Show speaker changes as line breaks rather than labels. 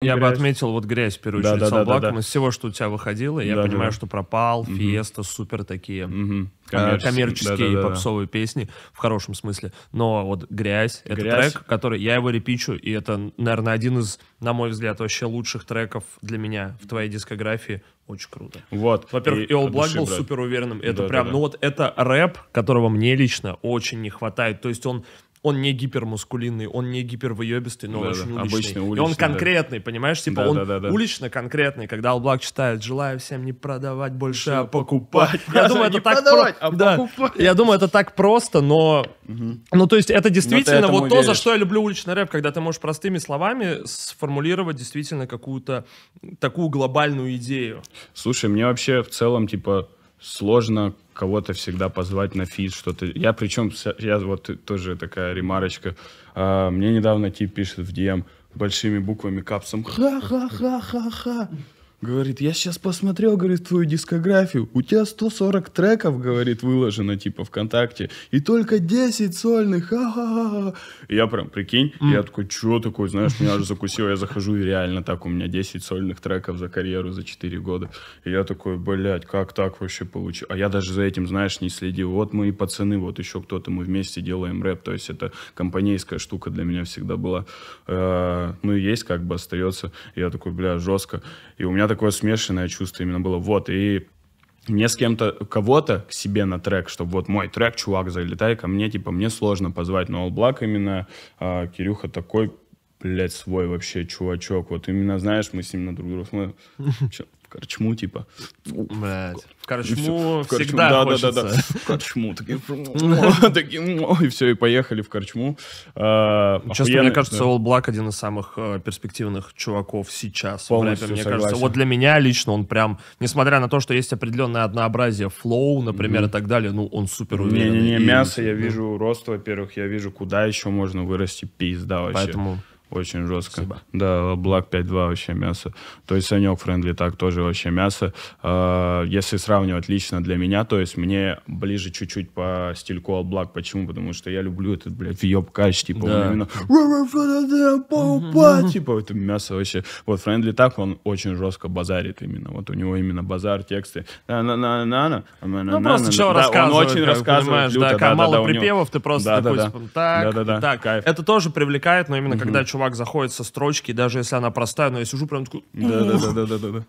Я грязь. бы отметил вот грязь, в первую очередь, да, с облаком. Да, да,
да. Из всего, что у тебя выходило, я да, понимаю, да. что пропал, угу. фиеста, супер такие угу. Коммерчес... Э, коммерческие да, да, да, попсовые да. песни, в хорошем смысле. Но вот грязь, это трек, который я его репичу, и это, наверное, один из, на мой взгляд, вообще лучших треков для меня в твоей дискографии. Очень круто. Вот. Во-первых, и All Black был брать. супер уверенным. Это да, прям, да, да. ну вот это рэп, которого мне лично очень не хватает. То есть он он не гипермускулинный, он не гипервоебистый, но да, он да, очень да, уличный. уличный. И он конкретный, да. понимаешь? Типа да, он да, да, да. улично-конкретный, когда Алблак читает «Желаю всем не продавать больше, а, а покупать». Я думаю, это так просто. Я думаю, это так просто, но... Ну, то есть это действительно вот то, за что я люблю уличный рэп, когда ты можешь простыми словами сформулировать действительно какую-то такую глобальную идею.
Слушай, мне вообще в целом, типа, сложно кого-то всегда позвать на фит, что-то. Я причем, я вот тоже такая ремарочка. А, мне недавно тип пишет в DM эм большими буквами капсом ха-ха-ха-ха-ха. Говорит, я сейчас посмотрел, говорит, твою дискографию. У тебя 140 треков, говорит, выложено, типа, ВКонтакте. И только 10 сольных. Ха-ха-ха. Я прям, прикинь, mm. я такой, что такое, знаешь, меня аж закусило. Я захожу, и реально так, у меня 10 сольных треков за карьеру за 4 года. И я такой, блядь, как так вообще получилось? А я даже за этим, знаешь, не следил. Вот мои пацаны, вот еще кто-то, мы вместе делаем рэп. То есть это компанейская штука для меня всегда была. Э, ну и есть, как бы остается. Я такой, бля, жестко. И у меня такое смешанное чувство именно было. Вот, и мне с кем-то, кого-то к себе на трек, чтобы вот мой трек, чувак, залетай ко мне, типа, мне сложно позвать, но All Black именно, а, Кирюха такой, блядь, свой вообще чувачок, вот именно, знаешь, мы с ним на друг друга смотрим, в корчму, типа.
Блядь.
корчму всегда в корчму, да, да, да, да. корчму. Такие,
и все, и поехали в корчму. А, Честно, мне кажется, All Блак один из самых э, перспективных чуваков сейчас. Полностью мне кажется, вот для меня лично он прям, несмотря на то, что есть определенное однообразие флоу, например, и так далее, ну, он супер уверенный. Не-не-не, мясо я ну. вижу
рост, во-первых, я вижу, куда еще можно вырасти, пизда вообще. Поэтому очень жестко. Спасибо. Да, Блак 5.2 вообще мясо. То есть Санек Френдли так тоже вообще мясо. А, если сравнивать лично для меня, то есть мне ближе чуть-чуть по стильку All а Почему? Потому что я люблю этот, блядь, въеб кач, типа, да. именно... Типа, это мясо вообще... Вот Френдли так, он очень жестко базарит именно. Вот у него именно базар, тексты. Ну, просто чего рассказывает. Он очень рассказывает. Да, мало припевов, ты просто такой... Типа,
так, так. Это тоже привлекает, но именно когда чувак заходит со строчки, даже если она простая, но я сижу прям такой... Да-да-да-да-да.